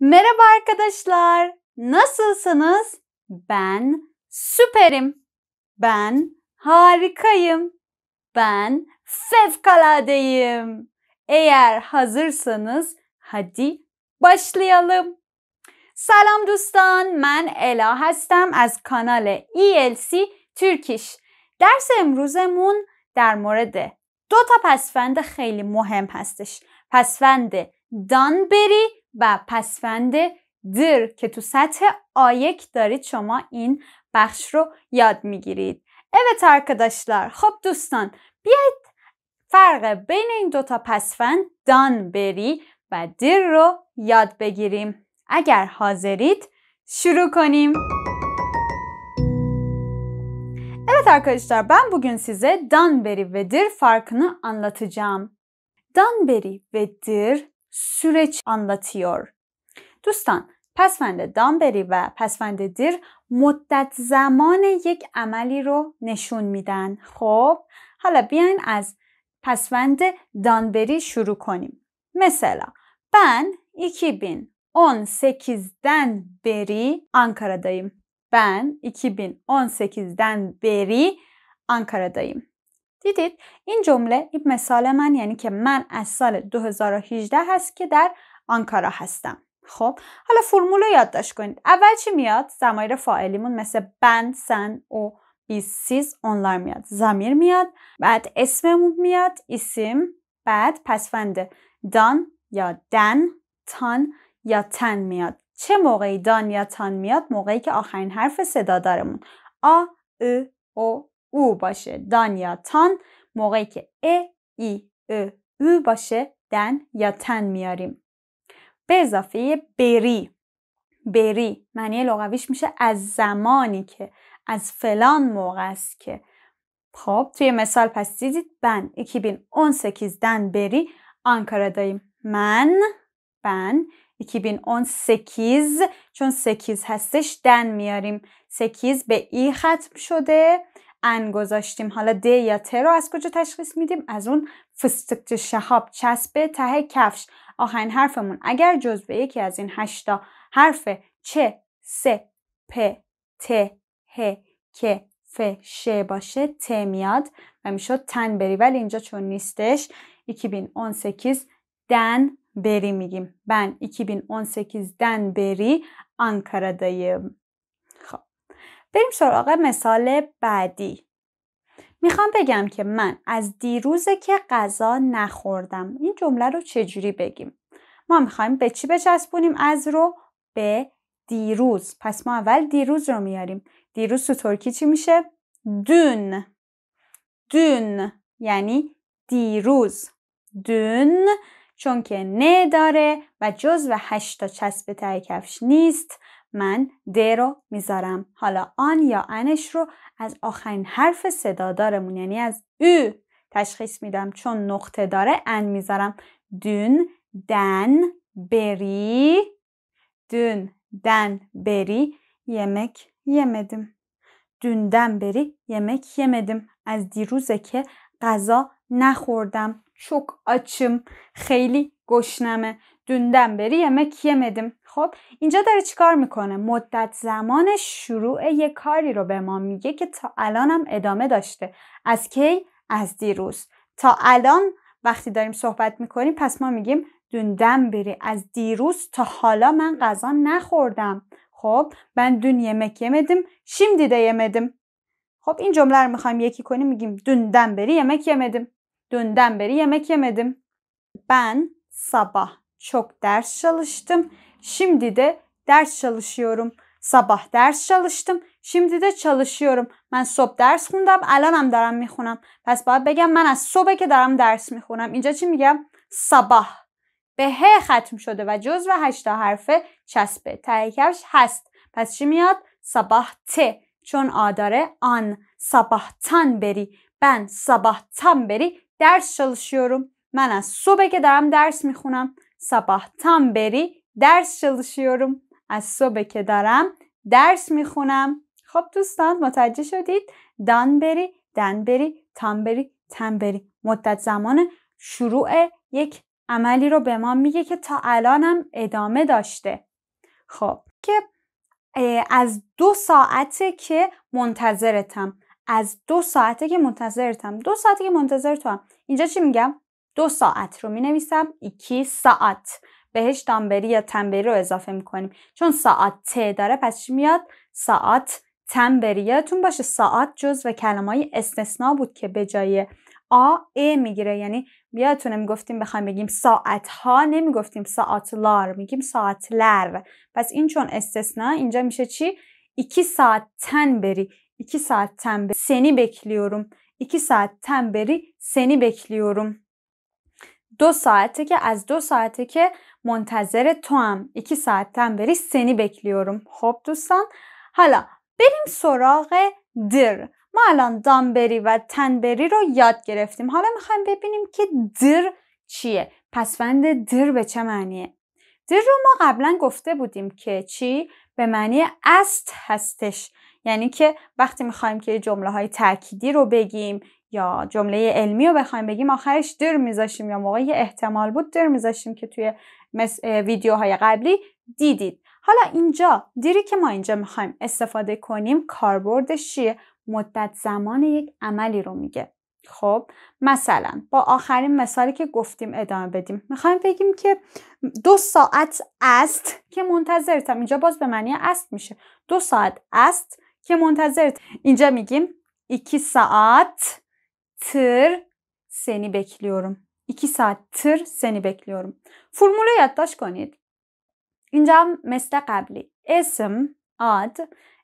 Merhaba arkadaşlar. Nasılsınız? Ben süperim. Ben harikayım. Ben fevkaladeyim. Eğer hazırsanız hadi başlayalım. سلام دوستان ben Ela هستم az کانال ELC ترکیش درس امروزمون در مورد دو تا پسفند خیلی مهم هستش پسفند دانبری و پسفند در که تو سطح آیک دارید شما این بخش رو یاد میگیرید اوت arkadaşlar خب دوستان بیاید فرق بین این دوتا پسفند دان بری و در رو یاد بگیریم اگر حاضرید شروع کنیم Evet arkadaşlar سیزه bugün size و فرق dir انلاتجام دان دانبری و در süreç anlatıyor. دوستان پسفند دانبری و پسفند دیر مدت زمان یک عملی رو نشون میدن خب حالا بیاین از پسفند دانبری شروع کنیم مثلا بن 2018'den beri Ankara'dayım. Ben 2018'den بری Ankara'dayım. دیدید این جمله این مثال من یعنی که من از سال 2018 هست که در آنکارا هستم خب حالا فرمول رو یادداشت کنید اول چی میاد زمایر فاعلیمون مثل بند سن او سیز اونلار میاد زمیر میاد بعد اسممون میاد اسم بعد پسفند دان یا دن تان یا تن میاد چه موقعی دان یا تان میاد موقعی که آخرین حرف صدا دارمون آ ا او او باشه دان یا تان موقعی که ا ای ا او باشه دن یا تن میاریم به اضافه بری بری معنی لغویش میشه از زمانی که از فلان موقع است که خب توی مثال پس دیدید بن سکیز دن بری آنکارا داریم. من بن سکیز چون سکیز هستش دن میاریم سکیز به ای ختم شده ان گذاشتیم حالا د یا ت رو از کجا تشخیص میدیم از اون فستکت شهاب چسب ته کفش آخرین حرفمون اگر جز به یکی از این هشتا حرف چ س پ ت ه که ف ش باشه ت میاد و میشد تن بری ولی اینجا چون نیستش یکی بین اون سکیز دن بری میگیم. بله، دن بری بری دایم بریم سراغ مثال بعدی میخوام بگم که من از دیروز که غذا نخوردم این جمله رو چجوری بگیم ما میخوایم به چی بچسبونیم از رو به دیروز پس ما اول دیروز رو میاریم دیروز تو ترکی چی میشه دون دون یعنی دیروز دون چون که نه داره و جز و هشتا چسب تای کفش نیست من د رو میذارم حالا آن یا انش رو از آخرین حرف دارمون یعنی از او تشخیص میدم چون نقطه داره ان میذارم دون دن بری دون دن بری یمدم yemedim. دن بری یمک یمدم از دیروزه که غذا نخوردم. چوک آچم خیلی گشنمه. دوندن بری یمک یمدم خب اینجا داره چیکار میکنه مدت زمان شروع یه کاری رو به ما میگه که تا الانم ادامه داشته از کی از دیروز تا الان وقتی داریم صحبت میکنیم پس ما میگیم دوندم بری از دیروز تا حالا من غذا نخوردم خب من دون yemek yemedim şimdi de yemedim خب این جمله رو میخوایم یکی کنیم میگیم دوندم بری yemek yemedim دوندم بری yemek یمدم. من صبح çok درس çalıştım Şimdi de ders çalışıyorum. Sabah درس çalıştım. Şimdi de من صبح درس خوندم. هم دارم میخونم. پس باید بگم من از صبح که دارم درس میخونم. اینجا چی میگم؟ صبح به ه ختم شده و جزء هشتا حرفه چسبه. تهی کفش هست. پس چی میاد؟ صباح ته. چون آداره آن. صباحتان بری. من صباحتان بری درس çalışıyorum. من از صبح که دارم درس میخونم. صباحتان بری درس çalışıyorum از صبح که دارم درس میخونم خب دوستان متوجه شدید دان بری دن بری تان بری تن بری مدت زمان شروع یک عملی رو به ما میگه که تا الانم ادامه داشته خب که از دو ساعته که منتظرتم از دو ساعته که منتظرتم دو ساعته که منتظر تو اینجا چی میگم؟ دو ساعت رو می نویسم ایکی ساعت بهش دامبری یا تنبری رو اضافه میکنیم چون ساعت ت داره پس چی میاد ساعت تنبری یادتون باشه ساعت جز و کلمه های استثنا بود که به جای آ ا میگیره یعنی یادتونه میگفتیم بخوایم بگیم ساعت ها نمیگفتیم ساعت لار میگیم ساعت لر پس این چون استثناء اینجا میشه چی iki ساعت تنبری iki ساعت سنی سنی bekliyorum iki ساعت بری سنی bekliyorum دو ساعته که از دو ساعته که منتظر تو هم ساعت saatten بری سنی بکلیورم خب دوستان حالا بریم سراغ در ما الان دامبری و تنبری رو یاد گرفتیم حالا میخوایم ببینیم که در چیه پسفند در به چه معنیه در رو ما قبلا گفته بودیم که چی به معنی است هستش یعنی که وقتی میخوایم که جمله های تأکیدی رو بگیم یا جمله علمی رو بخوایم بگیم آخرش در میذاشیم یا موقع احتمال بود در میذاشیم که توی ویدیوهای قبلی دیدید حالا اینجا دیری که ما اینجا میخوایم استفاده کنیم کاربردش چیه مدت زمان یک عملی رو میگه خب مثلا با آخرین مثالی که گفتیم ادامه بدیم میخوایم بگیم که دو ساعت است که منتظرتم اینجا باز به معنی است میشه دو ساعت است که منتظرت اینجا میگیم iki ساعت تر seni bekliyorum. İki ساعت تر seni bekliyorum. فرموله یادداشت کنید. اینجا مثل قبلی اسم ad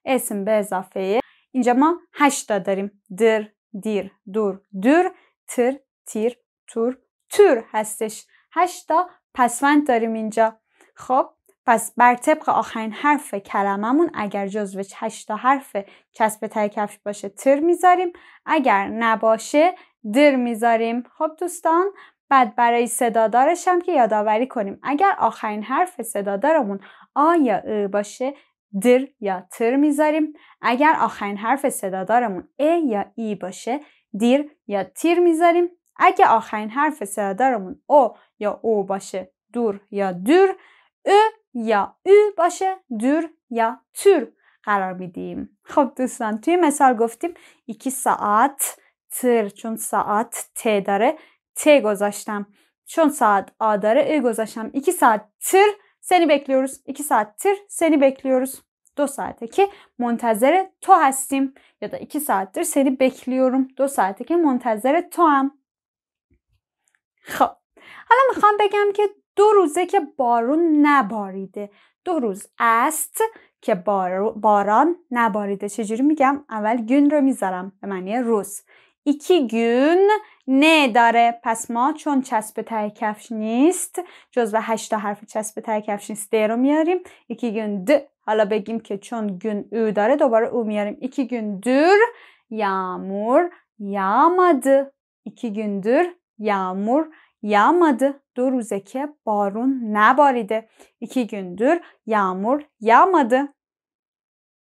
اسم به اضافه اینجا ما هشتا داریم در دیر دور دور تر تیر تور تور هستش هشتا پسوند داریم اینجا خب پس بر طبق آخرین حرف کلممون اگر جزو 8 حرف چسب تای کفش باشه تر میذاریم اگر نباشه در میذاریم خب دوستان بعد برای صدادارش هم که یادآوری کنیم اگر آخرین حرف صدادارمون آ یا ا باشه در یا تر میذاریم اگر آخرین حرف صدادارمون ا یا ای باشه دیر یا تیر میذاریم اگر آخرین حرف صدادارمون او یا او باشه دور یا دور ا یا ü باشه دور یا تور قرار میدیم خب دوستان توی مثال گفتیم یکی ساعت تر چون ساعت ت داره ت گذاشتم چون saat A داره ı گذاشتم iki saattir seni bekliyoruz. iki saattir seni bekliyoruz. دو ساعته که منتظر تو هستیم یا da iki saattir seni bekliyorum. دو ساعته که منتظر تو هم خب حالا میخوام بگم که دو روزه که بارون نباریده دو روز است که باران نباریده چجوری میگم اول گون رو میذارم به معنی روز ایکی گون نه داره پس ما چون چسب ته کفش نیست و هشتا حرف چسب ته کفش نیست ده رو میاریم ایکی گون د حالا بگیم که چون گون او داره دوباره او میاریم ایکی گون دور یامور یامد ایکی گون دور یامور yağmadı. دو روزه که بارون نباریده. iki gündür yağmur yağmadı.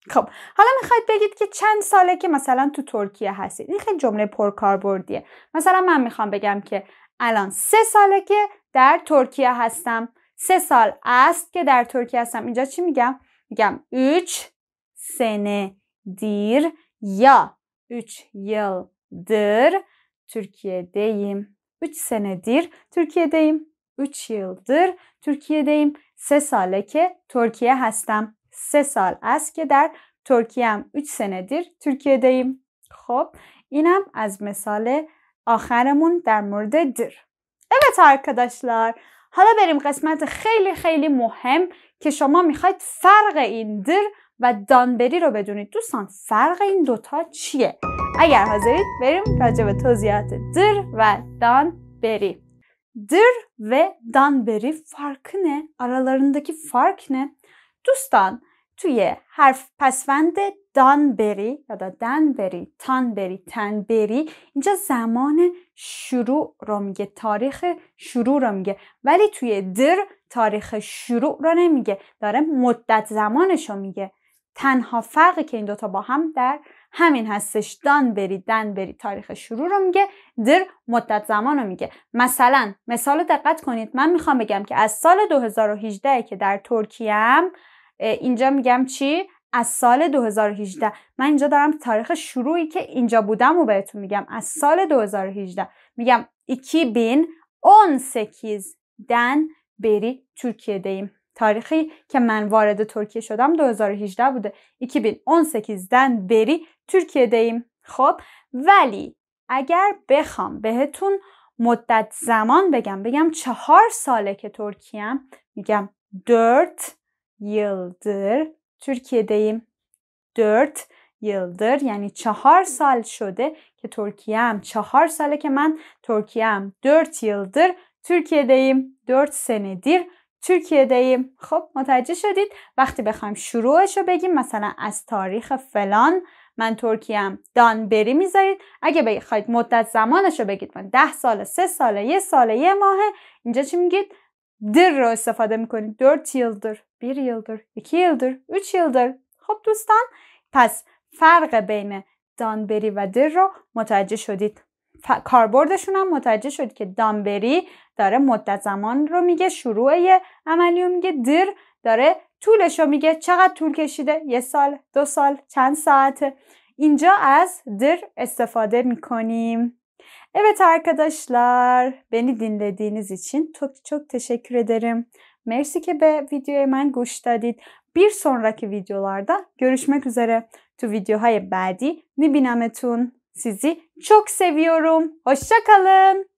خب حالا میخواید بگید که چند ساله که مثلا تو ترکیه هستید این خیلی جمله پرکاربردیه مثلا من میخوام بگم که الان سه ساله که در ترکیه هستم سه سال است که در ترکیه هستم اینجا چی میگم میگم 3 سنه دیر یا 3 یلدر ترکیه دیم 3 senedir Türkiye'deyim. 3 yıldır Türkiye'deyim. سه ساله که ترکیه هستم. سه سال است که در ترکیه هم 3 سندیر ترکیه دیم. خب اینم از مثال آخرمون در مورد در. Evet arkadaşlar. حالا بریم قسمت خیلی خیلی مهم که شما میخواید فرق این در و دانبری رو بدونید. دوستان فرق این دوتا چیه؟ اگر حاضرید بریم راجع به توضیحات در و دان بری در و دان بری فرق نه؟ Aralarındaki فرق نه؟ دوستان توی حرف پسوند دان بری یا دا دن بری تان بری تن بری اینجا زمان شروع رو میگه تاریخ شروع رو میگه ولی توی در تاریخ شروع رو نمیگه داره مدت زمانش رو میگه تنها فرقی که این دوتا با هم در همین هستش دان بری، دن بری تاریخ شروع رو میگه در مدت زمان رو میگه مثلا مثال دقت کنید من میخوام بگم که از سال 2018 که در ترکیه هم اینجا میگم چی از سال 2018 من اینجا دارم تاریخ شروعی که اینجا بودم و بهتون میگم از سال 2018 میگم 2018 بری ترکیه دیم تاریخی که من وارد ترکیه شدم 2018 بوده. دن بری دیم خب ولی اگر بخوام بهتون مدت زمان بگم بگم چهار ساله که ترکیم میگم یلدر ترکیه دیم دورت یلدر یعنی چهار سال شده که هم چهار ساله که من ترکیه یلدر ترکیه دیم دورت سندیر ترکیه دیم خب متوجه شدید وقتی بخوایم شروعش رو بگیم مثلا از تاریخ فلان من ترکیم دان بری میذارید اگه بخواید مدت زمانش رو بگید من ده سال سه ساله یه ساله یه ماهه اینجا چی میگید در رو استفاده میکنید دور تیلدر، بیریلدر، yıldır یکی yıldır اوچ yıldır خب دوستان پس فرق بین دانبری و در رو متوجه شدید کاربردشون هم متوجه شدید که دانبری داره مدت زمان رو میگه شروع عملی رو میگه در داره طول شامیگه چقدر طول کشیده یه سال دو سال چند ساعته اینجا از در استفاده میکنیم Evet arkadaşlar beni dinlediğiniz için çok çok teşekkür ederim. Mersi ki be videoya hemen guштадид. Bir sonraki videolarda görüşmek üzere. Tu videoya badi ni binametun. Sizi çok seviyorum. Hoşçakalın.